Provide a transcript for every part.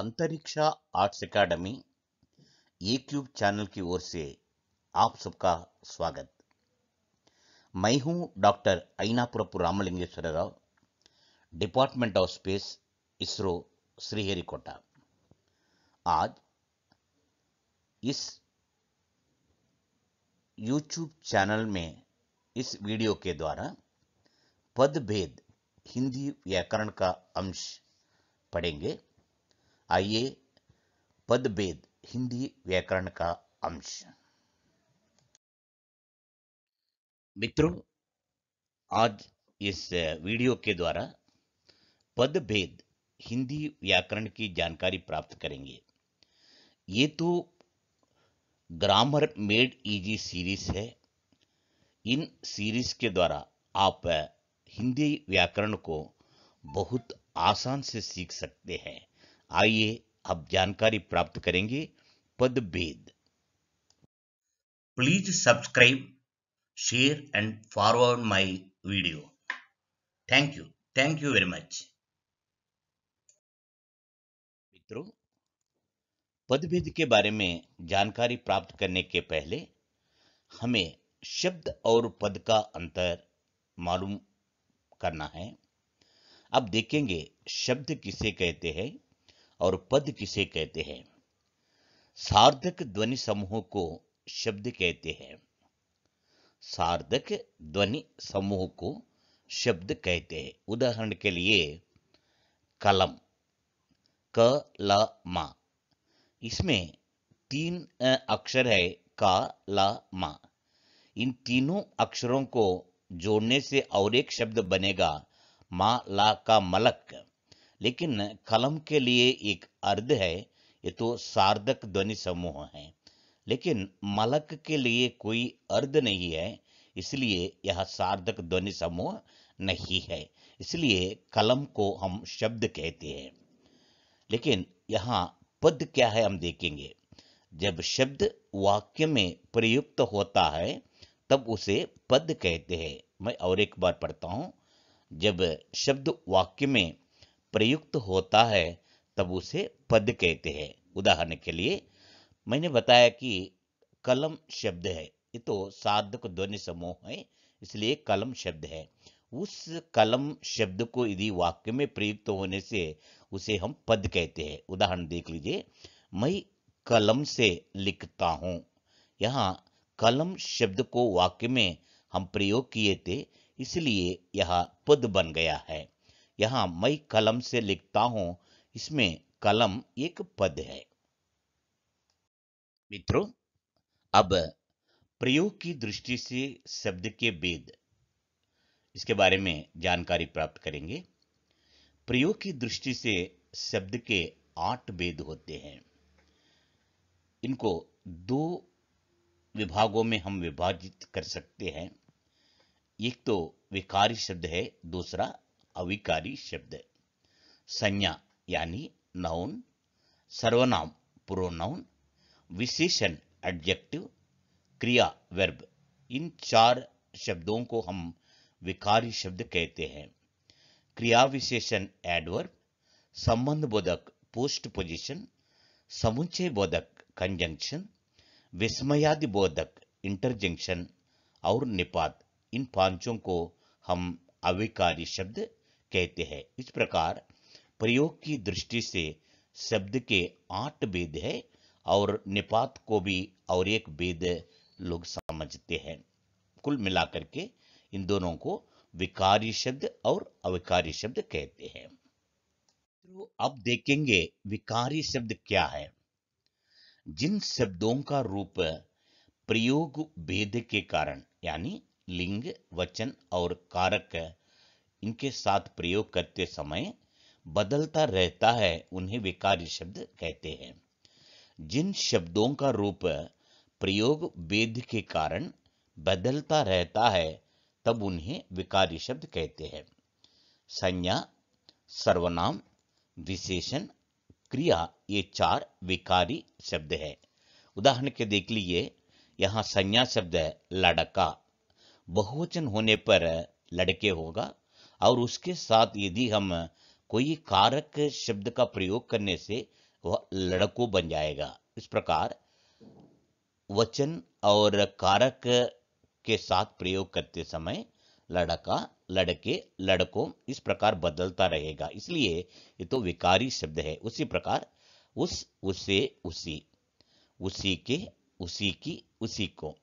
अंतरिक्ष arts academy YouTube channel की ओर से आप सबका स्वागत मैं हूं doctor Anapurpur Ramalingeswara Rao department of space ISRO Sriharikota आज इस यूट्यूब चैनल में इस वीडियो के द्वारा पद भेद हिंदी व्याकरण का अंश पढ़ेंगे आइए पदभेद हिंदी व्याकरण का अंश मित्रों आज इस वीडियो के द्वारा पदभेद हिंदी व्याकरण की जानकारी प्राप्त करेंगे ये तो ग्रामर मेड इजी सीरीज है इन सीरीज के द्वारा आप हिंदी व्याकरण को बहुत आसान से सीख सकते हैं आइए अब जानकारी प्राप्त करेंगे पद भेद please subscribe share and forward my video thank you thank you very much मित्रों पदभेद के बारे में जानकारी प्राप्त करने के पहले हमें शब्द और पद का अंतर मालूम करना है अब देखेंगे शब्द किसे कहते हैं और पद किसे कहते हैं सार्धक ध्वनि समूह को शब्द कहते हैं सार्धक ध्वनि समूह को शब्द कहते हैं उदाहरण के लिए कलम क ल मा इसमें तीन अक्षर है का ला मा इन तीनों अक्षरों को जोड़ने से और एक शब्द बनेगा मा ला का मलक लेकिन कलम के लिए एक अर्ध है ये तो सार्धक ध्वनि समूह है लेकिन मलक के लिए कोई अर्ध नहीं है इसलिए यह सार्धक ध्वनि समूह नहीं है इसलिए कलम को हम शब्द कहते हैं लेकिन यहाँ पद क्या है हम देखेंगे जब शब्द वाक्य में प्रयुक्त होता है तब उसे पद कहते हैं मैं और एक बार पढ़ता हूं जब शब्द वाक्य में प्रयुक्त होता है तब उसे पद कहते हैं उदाहरण के लिए मैंने बताया कि कलम शब्द है ये तो साधक ध्वनि समूह है इसलिए कलम शब्द है उस कलम शब्द को यदि वाक्य में प्रयुक्त होने से उसे हम पद कहते हैं उदाहरण देख लीजिए मैं कलम से लिखता हूं यहाँ कलम शब्द को वाक्य में हम प्रयोग किए थे इसलिए यह पद बन गया है यहाँ मैं कलम से लिखता हूं इसमें कलम एक पद है मित्रों अब प्रयोग की दृष्टि से शब्द के वेद इसके बारे में जानकारी प्राप्त करेंगे प्रयोग की दृष्टि से शब्द के आठ वेद होते हैं इनको दो विभागों में हम विभाजित कर सकते हैं एक तो विकारी शब्द है दूसरा अविकारी शब्द है संज्ञा यानी नाउन सर्वनाम प्रोनाउन विशेषण एडजेक्टिव क्रिया वर्ब इन चार शब्दों को हम विकारी शब्द कहते हैं क्रिया विशेषण एडवर्ब संबंध बोधक पोस्ट पोजिशन समुच्चय बोधक कंजंक्शन विस्मयादि बोधक इंटरजंक्शन और निपात इन पांचों को हम अविकारी शब्द कहते हैं इस प्रकार प्रयोग की दृष्टि से शब्द के आठ वेद है और निपात को भी और एक वेद लोग समझते हैं कुल मिलाकर के इन दोनों को विकारी शब्द और अविकारी शब्द कहते हैं तो अब देखेंगे विकारी शब्द क्या है जिन शब्दों का रूप प्रयोग भेद के कारण यानी लिंग वचन और कारक इनके साथ प्रयोग करते समय बदलता रहता है उन्हें विकारी शब्द कहते हैं जिन शब्दों का रूप प्रयोग वेद के कारण बदलता रहता है तब उन्हें विकारी शब्द कहते हैं संज्ञा सर्वनाम विशेषण क्रिया ये चार विकारी शब्द है उदाहरण के देख लीजिए यहां संज्ञा शब्द है लड़का बहुवचन होने पर लड़के होगा और उसके साथ यदि हम कोई कारक शब्द का प्रयोग करने से वह लड़को बन जाएगा इस प्रकार वचन और कारक के साथ प्रयोग करते समय लड़का लड़के लड़कों इस प्रकार बदलता रहेगा इसलिए ये तो विकारी शब्द है उसी प्रकार उस उसे उसी उसी के उसी की उसी को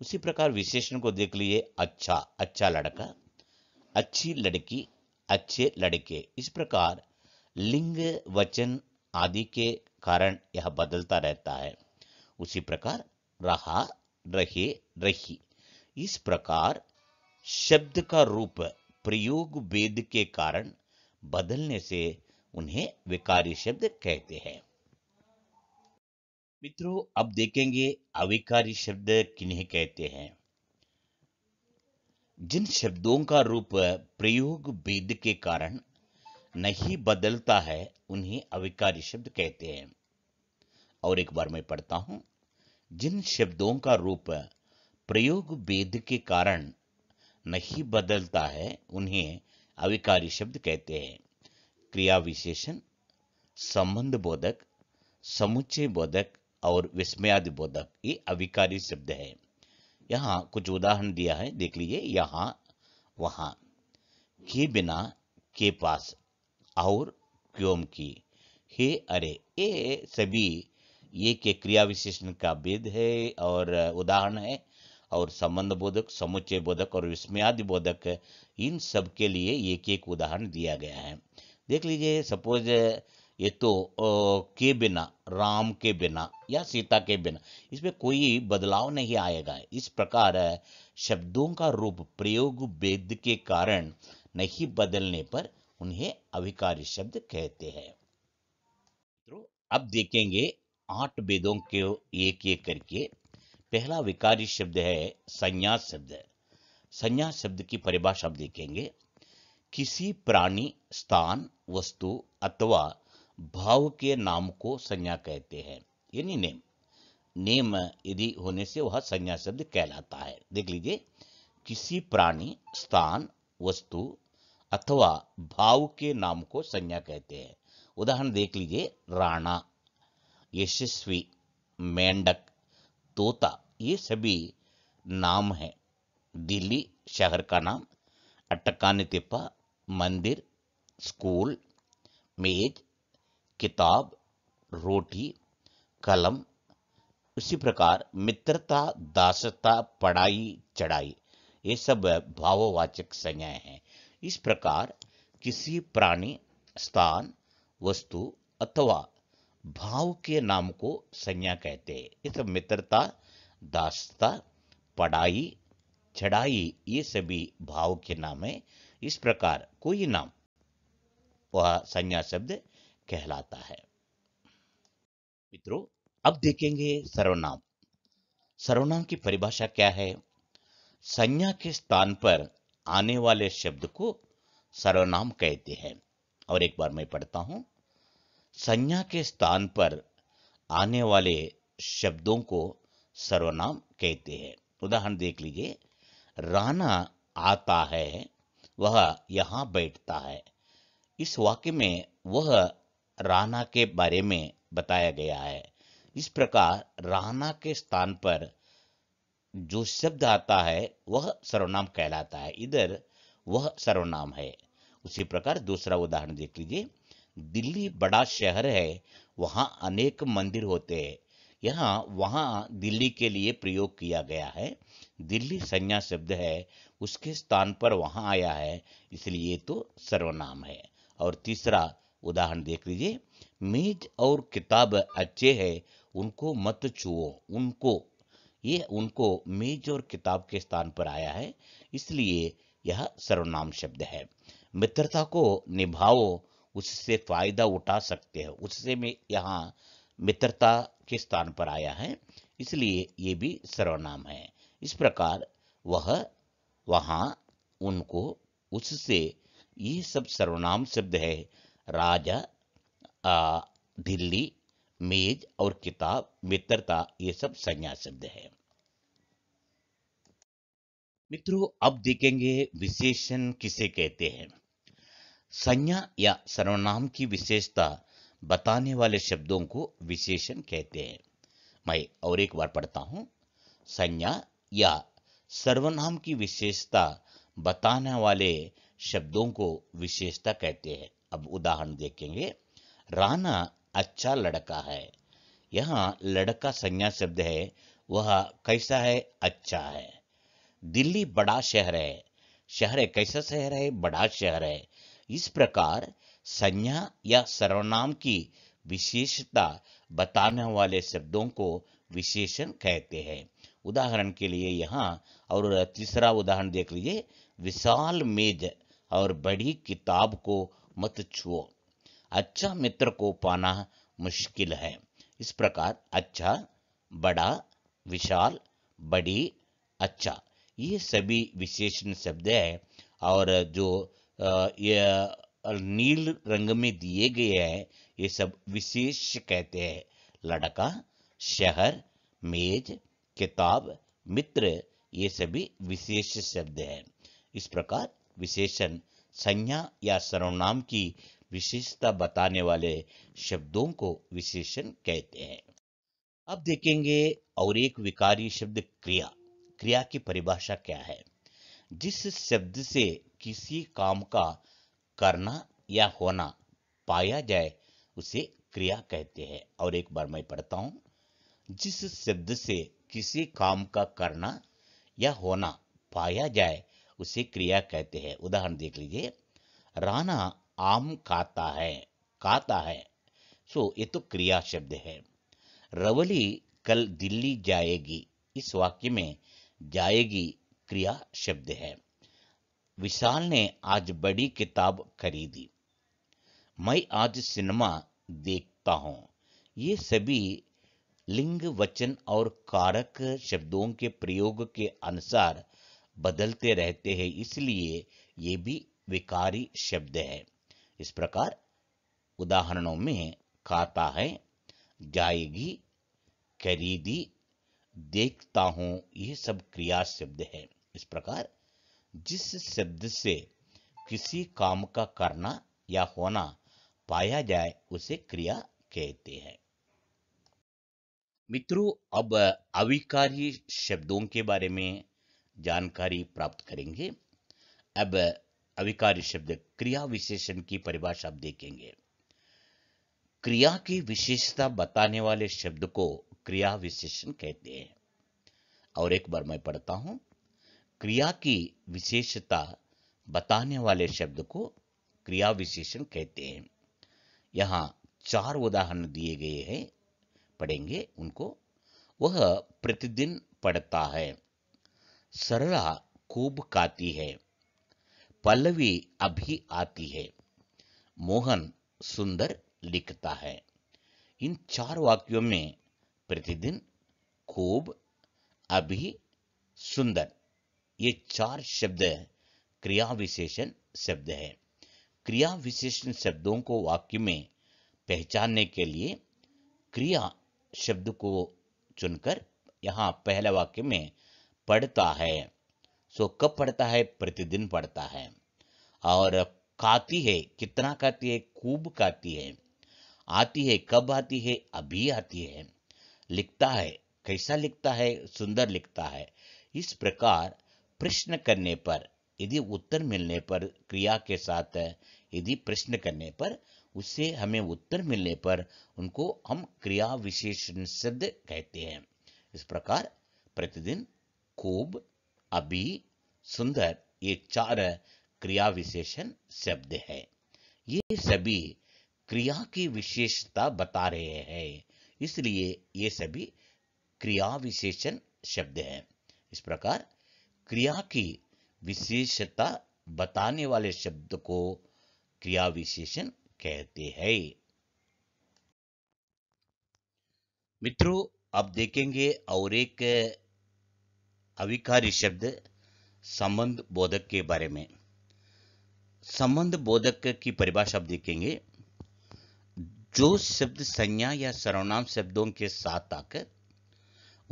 उसी प्रकार विशेषण को देख लीजिए अच्छा अच्छा लड़का अच्छी लड़की अच्छे लड़के इस प्रकार लिंग वचन आदि के कारण यह बदलता रहता है उसी प्रकार रहा रहे रही इस प्रकार शब्द का रूप प्रयोग वेद के कारण बदलने से उन्हें विकारी शब्द कहते हैं मित्रों अब देखेंगे अविकारी शब्द किन्हें कहते हैं जिन शब्दों का रूप प्रयोग भेद के कारण नहीं बदलता है उन्हें अविकारी शब्द कहते हैं और एक बार मैं पढ़ता हूं जिन शब्दों का रूप प्रयोग भेद के कारण नहीं बदलता है उन्हें अविकारी शब्द कहते हैं क्रिया विशेषण संबंध बोधक समुच्चय बोधक और विस्मयादि बोधक ये अविकारी शब्द है यहाँ कुछ उदाहरण दिया है देख लीजिए यहाँ वहाँ के बिना के पास और क्योम की हे अरे ये सभी ये के क्रिया विशेषण का वेद है और उदाहरण है और संबंध बोधक समुच्चय बोधक और विस्मयादि बोधक इन सब के लिए एक एक उदाहरण दिया गया है देख लीजिए सपोज ये तो के बिना राम के बिना या सीता के बिना इसमें कोई बदलाव नहीं आएगा इस प्रकार शब्दों का रूप प्रयोग वेद के कारण नहीं बदलने पर उन्हें अभिकारी शब्द कहते हैं तो अब देखेंगे आठ वेदों के एक एक करके पहला विकारी शब्द है संन्यास शब्द संन्यास शब्द की परिभाषा आप देखेंगे किसी प्राणी स्थान वस्तु अथवा भाव के नाम को संज्ञा कहते हैं यानी नेम नेम यदि होने से वह संज्ञा शब्द कहलाता है देख लीजिए किसी प्राणी स्थान वस्तु अथवा भाव के नाम को संज्ञा कहते हैं उदाहरण देख लीजिए राणा यशस्वी मेंढक तोता ये सभी नाम हैं दिल्ली शहर का नाम अट्टकानी तिप्पा मंदिर स्कूल मेज किताब रोटी कलम उसी प्रकार मित्रता दासता पढ़ाई चढ़ाई ये सब भाववाचक संज्ञाएं हैं इस प्रकार किसी प्राणी स्थान वस्तु अथवा भाव के नाम को संज्ञा कहते हैं ये सब मित्रता दासता पढ़ाई चढ़ाई ये सभी भाव के नाम है इस प्रकार कोई नाम वह संज्ञा शब्द कहलाता है मित्रों अब देखेंगे सर्वनाम सर्वनाम की परिभाषा क्या है संज्ञा के स्थान पर आने वाले शब्द को सर्वनाम कहते हैं और एक बार मैं पढ़ता हूं संज्ञा के स्थान पर आने वाले शब्दों को सर्वनाम कहते हैं उदाहरण देख लीजिए राना आता है वह यहां बैठता है इस वाक्य में वह राणा के बारे में बताया गया है इस प्रकार राणा के स्थान पर जो शब्द आता है वह सर्वनाम कहलाता है इधर वह सर्वनाम है उसी प्रकार दूसरा उदाहरण देख लीजिए दिल्ली बड़ा शहर है वहाँ अनेक मंदिर होते हैं यहाँ वहाँ दिल्ली के लिए प्रयोग किया गया है दिल्ली संज्ञा शब्द है उसके स्थान पर वहाँ आया है इसलिए तो सर्वनाम है और तीसरा उदाहरण देख लीजिए मेज और किताब अच्छे है उनको मत छुओ उनको ये उनको मेज और किताब के स्थान पर आया है इसलिए यह सर्वनाम शब्द है मित्रता को निभाओ उससे फायदा उठा सकते हो उससे में यहाँ मित्रता के स्थान पर आया है इसलिए ये भी सर्वनाम है इस प्रकार वह वहाँ उनको उससे ये सब सर्वनाम शब्द है राजा आ, दिल्ली मेज और किताब मित्रता ये सब संज्ञा शब्द है मित्रों अब देखेंगे विशेषण किसे कहते हैं संज्ञा या सर्वनाम की विशेषता बताने वाले शब्दों को विशेषण कहते हैं मैं और एक बार पढ़ता हूं संज्ञा या सर्वनाम की विशेषता बताने वाले शब्दों को विशेषता कहते हैं अब उदाहरण देखेंगे राना अच्छा लड़का है यहाँ लड़का संज्ञा शब्द है वह कैसा है अच्छा है दिल्ली बड़ा शहर है शहर है कैसा शहर है बड़ा शहर है इस प्रकार संज्ञा या सर्वनाम की विशेषता बताने वाले शब्दों को विशेषण कहते हैं उदाहरण के लिए यहाँ और तीसरा उदाहरण देख लीजिए विशाल मेज और बड़ी किताब को मत छुओ अच्छा मित्र को पाना मुश्किल है इस प्रकार अच्छा बड़ा विशाल बड़ी अच्छा ये सभी विशेषण शब्द है और जो ये नील रंग में दिए गए हैं ये सब विशेष कहते हैं लड़का शहर मेज किताब मित्र ये सभी विशेष शब्द हैं इस प्रकार विशेषण संज्ञा या सर्वनाम की विशेषता बताने वाले शब्दों को विशेषण कहते हैं अब देखेंगे और एक विकारी शब्द क्रिया क्रिया की परिभाषा क्या है जिस शब्द से किसी काम का करना या होना पाया जाए उसे क्रिया कहते हैं और एक बार मैं पढ़ता हूं जिस शब्द से किसी काम का करना या होना पाया जाए उसे क्रिया कहते हैं उदाहरण देख लीजिए राना आम खाता है खाता है सो ये तो क्रिया शब्द है रवली कल दिल्ली जाएगी इस वाक्य में जाएगी क्रिया शब्द है विशाल ने आज बड़ी किताब खरीदी मैं आज सिनेमा देखता हूं ये सभी लिंग वचन और कारक शब्दों के प्रयोग के अनुसार बदलते रहते हैं इसलिए ये भी विकारी शब्द है इस प्रकार उदाहरणों में खाता है जाएगी खरीदी देखता हूं ये सब क्रिया शब्द है इस प्रकार जिस शब्द से किसी काम का करना या होना पाया जाए उसे क्रिया कहते हैं मित्रों अब अविकारी शब्दों के बारे में जानकारी प्राप्त करेंगे अब अविकारी शब्द क्रिया विशेषण की परिभाषा आप देखेंगे क्रिया की विशेषता बताने वाले शब्द को क्रिया विशेषण कहते हैं और एक बार मैं पढ़ता हूं क्रिया की विशेषता बताने वाले शब्द को क्रिया विशेषण कहते हैं यहां चार उदाहरण दिए गए हैं पढ़ेंगे उनको वह प्रतिदिन पढ़ता है सरला खूब काती है पल्लवी अभी आती है मोहन सुंदर लिखता है इन चार वाक्यों में प्रतिदिन खूब अभी सुंदर ये चार शब्द क्रिया विशेषण शब्द है क्रिया विशेषण शब्दों को वाक्य में पहचानने के लिए क्रिया शब्द को चुनकर यहां पहले वाक्य में पढ़ता है सो कब पढ़ता है प्रतिदिन पढ़ता है और काती है कितना काती है खूब काती है आती है कब आती है अभी आती है लिखता है कैसा लिखता है सुंदर लिखता है इस प्रकार प्रश्न करने पर यदि उत्तर मिलने पर क्रिया के साथ यदि प्रश्न करने पर उससे हमें उत्तर मिलने पर उनको हम क्रिया विशेषण सिद्ध कहते हैं इस प्रकार प्रतिदिन खूब अभी सुंदर ये चार क्रिया विशेषण शब्द है ये सभी क्रिया की विशेषता बता रहे हैं इसलिए ये सभी क्रिया विशेषण शब्द है इस प्रकार क्रिया की विशेषता बताने वाले शब्द को क्रिया विशेषण कहते हैं मित्रों अब देखेंगे और एक अविकारी शब्द संबंध बोधक के बारे में संबंध बोधक की परिभाषा आप देखेंगे जो शब्द संज्ञा या सर्वनाम शब्दों के साथ आकर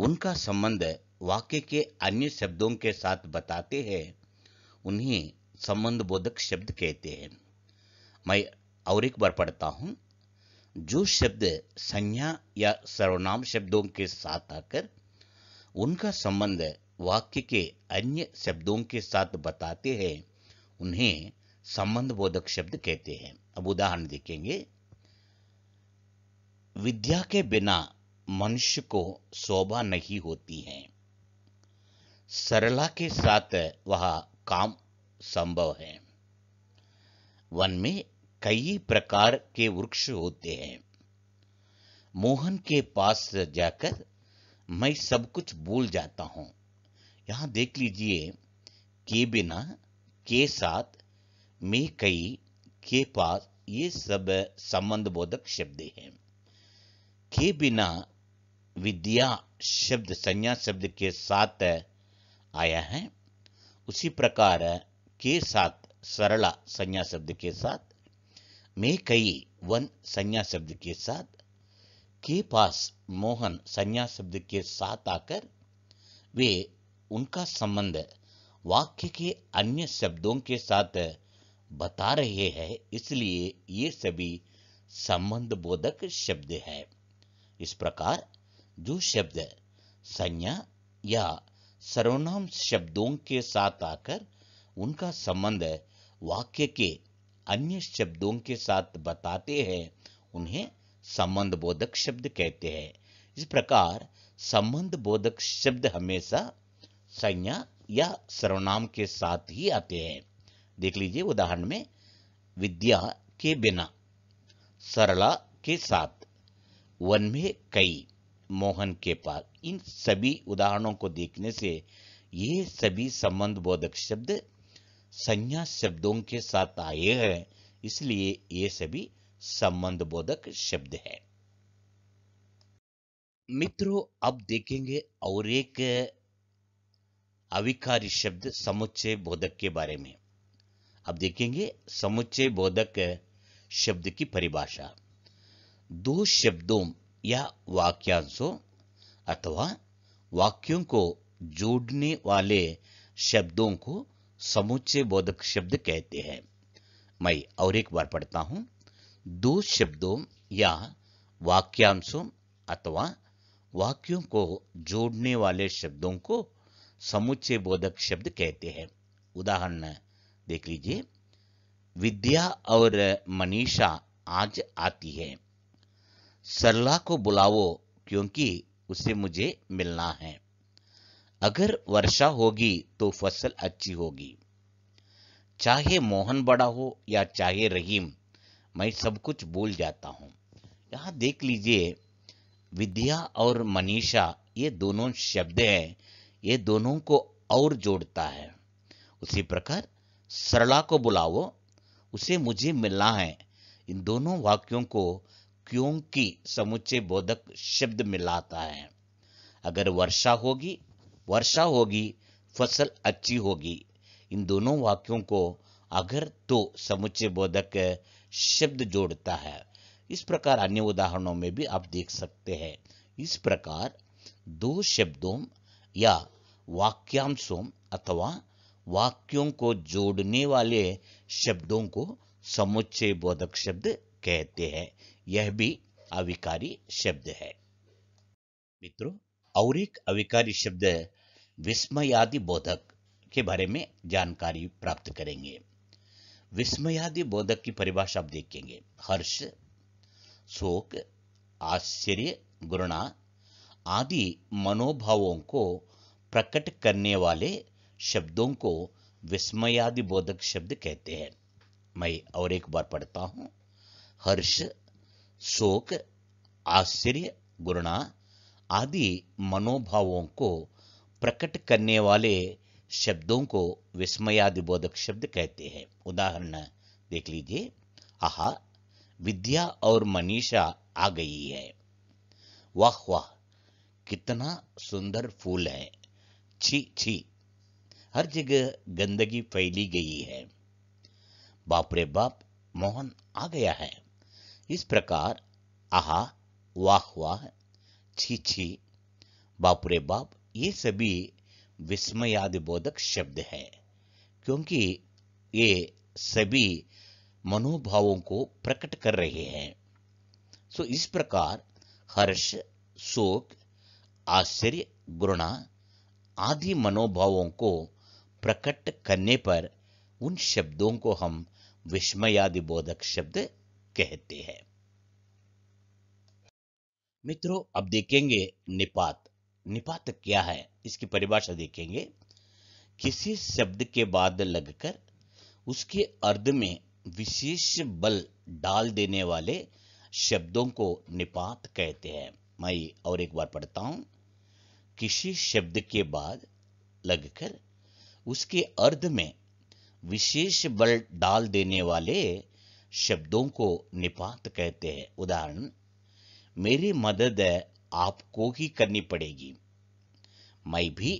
उनका संबंध वाक्य के अन्य शब्दों के साथ बताते हैं उन्हें संबंध बोधक शब्द कहते हैं मैं और एक बार पढ़ता हूं जो शब्द संज्ञा या सर्वनाम शब्दों के साथ आकर उनका संबंध वाक्य के अन्य शब्दों के साथ बताते हैं उन्हें संबंध बोधक शब्द कहते हैं अब उदाहरण देखेंगे विद्या के बिना मनुष्य को शोभा नहीं होती है सरला के साथ वह काम संभव है वन में कई प्रकार के वृक्ष होते हैं मोहन के पास जाकर मैं सब कुछ भूल जाता हूं यहाँ देख लीजिए के बिना के साथ में कई के पास ये सब संबंध बोधक शब्द हैं के बिना विद्या शब्द संज्ञा शब्द के साथ आया है उसी प्रकार के साथ सरला संज्ञा शब्द के साथ में कई वन संज्ञा शब्द के साथ के पास मोहन संज्ञा शब्द के साथ आकर वे उनका संबंध वाक्य के अन्य शब्दों के साथ बता रहे हैं इसलिए ये सभी संबंध बोधक शब्द है इस प्रकार जो शब्द संज्ञा या सर्वनाम शब्दों के साथ आकर उनका संबंध वाक्य के अन्य शब्दों के साथ बताते हैं उन्हें संबंध बोधक शब्द कहते हैं इस प्रकार संबंध बोधक शब्द हमेशा संज्ञा या सर्वनाम के साथ ही आते हैं देख लीजिए उदाहरण में विद्या के बिना सरला के साथ वन में कई मोहन के पास इन सभी उदाहरणों को देखने से ये सभी संबंध बोधक शब्द संज्ञा शब्दों के साथ आए हैं इसलिए ये सभी संबंध बोधक शब्द है मित्रों अब देखेंगे और एक अविकारी शब्द समुच्चय बोधक के बारे में अब देखेंगे समुच्चय बोधक शब्द की परिभाषा दो शब्दों या वाक्यांशों अथवा वाक्यों को जोड़ने वाले शब्दों को समुच्चय बोधक शब्द कहते हैं मैं और एक बार पढ़ता हूं दो शब्दों या वाक्यांशों अथवा वाक्यों को जोड़ने वाले शब्दों को समुच्चय बोधक शब्द कहते हैं उदाहरण देख लीजिए विद्या और मनीषा आज आती है सरला को बुलाओ क्योंकि उसे मुझे मिलना है अगर वर्षा होगी तो फसल अच्छी होगी चाहे मोहन बड़ा हो या चाहे रहीम मैं सब कुछ भूल जाता हूं यहां देख लीजिए विद्या और मनीषा ये दोनों शब्द हैं ये दोनों को और जोड़ता है उसी प्रकार सरला को बुलाओ उसे मुझे मिलना है इन दोनों वाक्यों को क्योंकि समुच्चय बोधक शब्द मिलाता है अगर वर्षा होगी वर्षा होगी फसल अच्छी होगी इन दोनों वाक्यों को अगर तो समुच्चय बोधक शब्द जोड़ता है इस प्रकार अन्य उदाहरणों में भी आप देख सकते हैं इस प्रकार दो शब्दों या वाक्यांशों अथवा वाक्यों को जोड़ने वाले शब्दों को समुच्चय बोधक शब्द कहते हैं यह भी अविकारी शब्द है मित्रों और एक अविकारी शब्द विस्मयादि बोधक के बारे में जानकारी प्राप्त करेंगे विस्मयादि बोधक की परिभाषा आप देखेंगे हर्ष शोक आश्चर्य गुणा आदि मनोभावों को प्रकट करने वाले शब्दों को विस्मयादि बोधक शब्द कहते हैं मैं और एक बार पढ़ता हूं हर्ष शोक आश्चर्य गुणा आदि मनोभावों को प्रकट करने वाले शब्दों को विस्मयादि बोधक शब्द कहते हैं उदाहरण देख लीजिए आहा विद्या और मनीषा आ गई है वाह वाह कितना सुंदर फूल है छी छी हर जगह गंदगी फैली गई है बाप रे बाप मोहन आ गया है इस प्रकार आहा वाह वाह छी छी बाप रे बाप ये सभी विस्मयादिबोधक शब्द है क्योंकि ये सभी मनोभावों को प्रकट कर रहे हैं सो इस प्रकार हर्ष शोक आश्चर्य गुणा आदि मनोभावों को प्रकट करने पर उन शब्दों को हम विस्मयादि बोधक शब्द कहते हैं मित्रों अब देखेंगे निपात निपात क्या है इसकी परिभाषा देखेंगे किसी शब्द के बाद लगकर उसके अर्ध में विशेष बल डाल देने वाले शब्दों को निपात कहते हैं मैं और एक बार पढ़ता हूं किसी शब्द के बाद लगकर उसके अर्ध में विशेष बल डाल देने वाले शब्दों को निपात कहते हैं उदाहरण मेरी मदद आपको ही करनी पड़ेगी मैं भी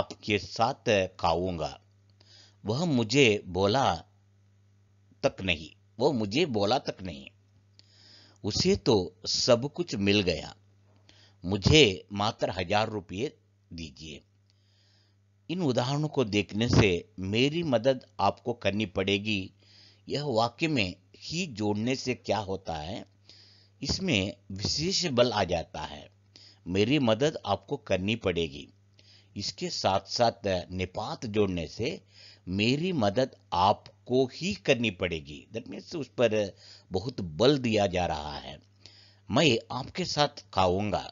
आपके साथ खाऊंगा वह मुझे बोला तक नहीं वह मुझे बोला तक नहीं उसे तो सब कुछ मिल गया मुझे मात्र हजार रुपये दीजिए इन उदाहरणों को देखने से मेरी मदद आपको करनी पड़ेगी यह वाक्य में ही जोड़ने से क्या होता है इसमें विशेष बल आ जाता है मेरी मदद आपको करनी पड़ेगी इसके साथ साथ निपात जोड़ने से मेरी मदद आपको ही करनी पड़ेगी दैट मीन्स उस पर बहुत बल दिया जा रहा है मैं आपके साथ खाऊंगा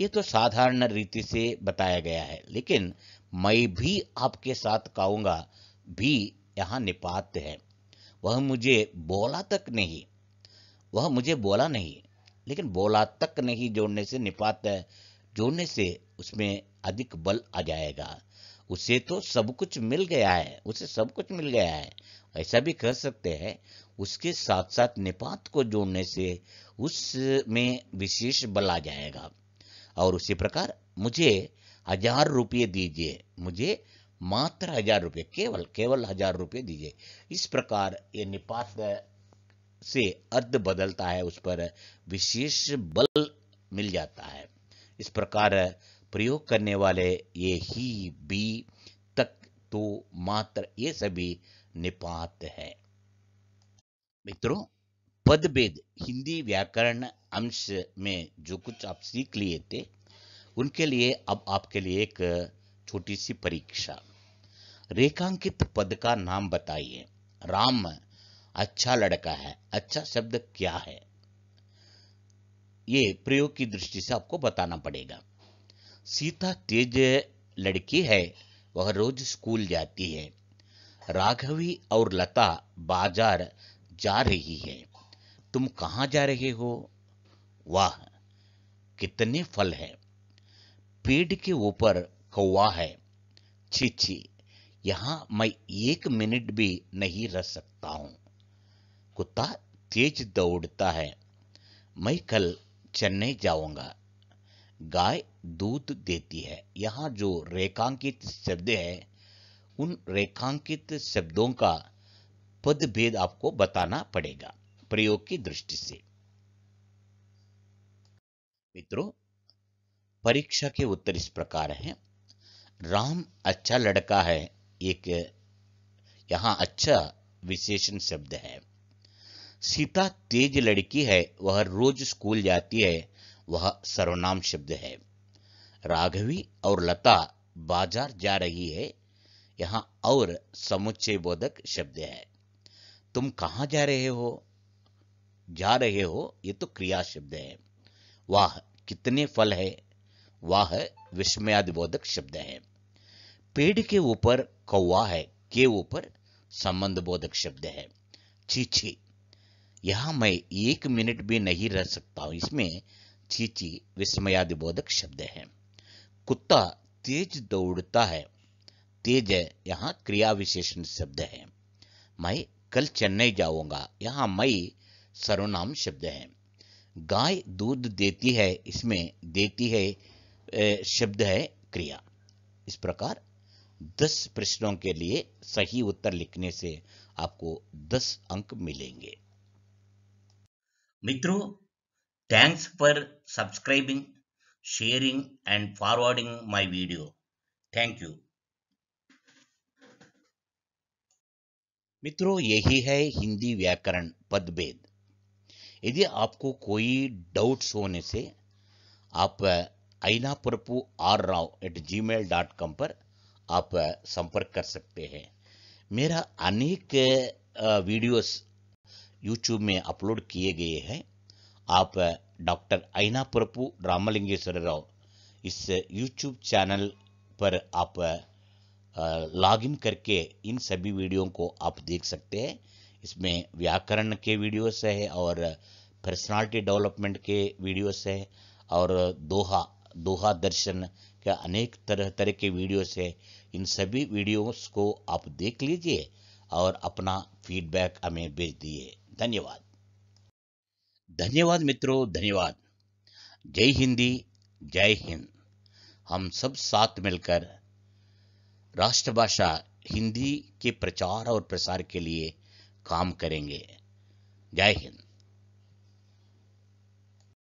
ये तो साधारण रीति से बताया गया है लेकिन मैं भी आपके साथ कहूंगा भी यहाँ निपात है वह मुझे बोला तक नहीं वह मुझे बोला नहीं लेकिन बोला तक नहीं जोड़ने से निपात है जोड़ने से उसमें अधिक बल आ जाएगा उसे तो सब कुछ मिल गया है उसे सब कुछ मिल गया है ऐसा भी कह सकते हैं उसके साथ साथ निपात को जोड़ने से उसमें विशेष बल आ जाएगा और उसी प्रकार मुझे हजार रुपये दीजिए मुझे मात्र हजार रुपये केवल केवल हजार रुपये दीजिए इस प्रकार ये निपात से अर्ध बदलता है उस पर विशेष बल मिल जाता है इस प्रकार प्रयोग करने वाले ये ही बी तक तो मात्र ये सभी निपात है मित्रों पद भेद हिंदी व्याकरण अंश में जो कुछ आप सीख लिए थे उनके लिए अब आपके लिए एक छोटी सी परीक्षा रेखांकित पद का नाम बताइए राम अच्छा लड़का है अच्छा शब्द क्या है ये प्रयोग की दृष्टि से आपको बताना पड़ेगा सीता तेज लड़की है वह रोज स्कूल जाती है राघवी और लता बाजार जा रही है तुम कहां जा रहे हो वाह कितने फल हैं पेड़ के ऊपर कौवा है छी छी यहां मैं एक मिनट भी नहीं रह सकता हूं कुत्ता तेज दौड़ता है मैं कल चेन्नई जाऊंगा गाय दूध देती है यहां जो रेखांकित शब्द है उन रेखांकित शब्दों का पद भेद आपको बताना पड़ेगा प्रयोग की दृष्टि से मित्रों परीक्षा के उत्तर इस प्रकार है राम अच्छा लड़का है एक यहां अच्छा विशेषण शब्द है सीता तेज लड़की है वह रोज स्कूल जाती है वह सर्वनाम शब्द है राघवी और लता बाजार जा रही है यहां और समुच्चय बोधक शब्द है तुम कहां जा रहे हो जा रहे हो ये तो क्रिया शब्द है वाह कितने फल है वाह विस्मयादिबोधक शब्द है पेड़ के ऊपर कौवा है के ऊपर संबंध बोधक शब्द है छी यहां मैं एक मिनट भी नहीं रह सकता हूं इसमें छी विस्मयादिबोधक शब्द है कुत्ता तेज दौड़ता है तेज है यहाँ क्रिया विशेषण शब्द है मैं कल चेन्नई जाऊंगा यहां मई सर्वनाम शब्द है गाय दूध देती है इसमें देती है शब्द है क्रिया इस प्रकार दस प्रश्नों के लिए सही उत्तर लिखने से आपको दस अंक मिलेंगे मित्रों thanks for subscribing sharing and forwarding my video thank you मित्रों यही है हिंदी व्याकरण पदभेद यदि आपको कोई डाउट्स होने से आप Aina Prabhu R Rao at gmail dot com पर आप संपर्क कर सकते हैं मेरा अनेक वीडियोस यूट्यूब में अपलोड किए गए हैं आप डॉक्टर आईना प्रभु रामलिंगेश्वर राव इस यूट्यूब चैनल पर आप लॉगिन करके इन सभी वीडियो को आप देख सकते हैं इसमें व्याकरण के वीडियोस है और पर्सनालिटी डेवलपमेंट के वीडियोस है और दोहा दोहा दर्शन के अनेक तरह तरह के वीडियोस है इन सभी वीडियोस को आप देख लीजिए और अपना फीडबैक हमें भेज दिए धन्यवाद धन्यवाद मित्रों धन्यवाद जय हिंदी जय हिंद हम सब साथ मिलकर राष्ट्रभाषा हिंदी के प्रचार और प्रसार के लिए काम करेंगे जय हिंद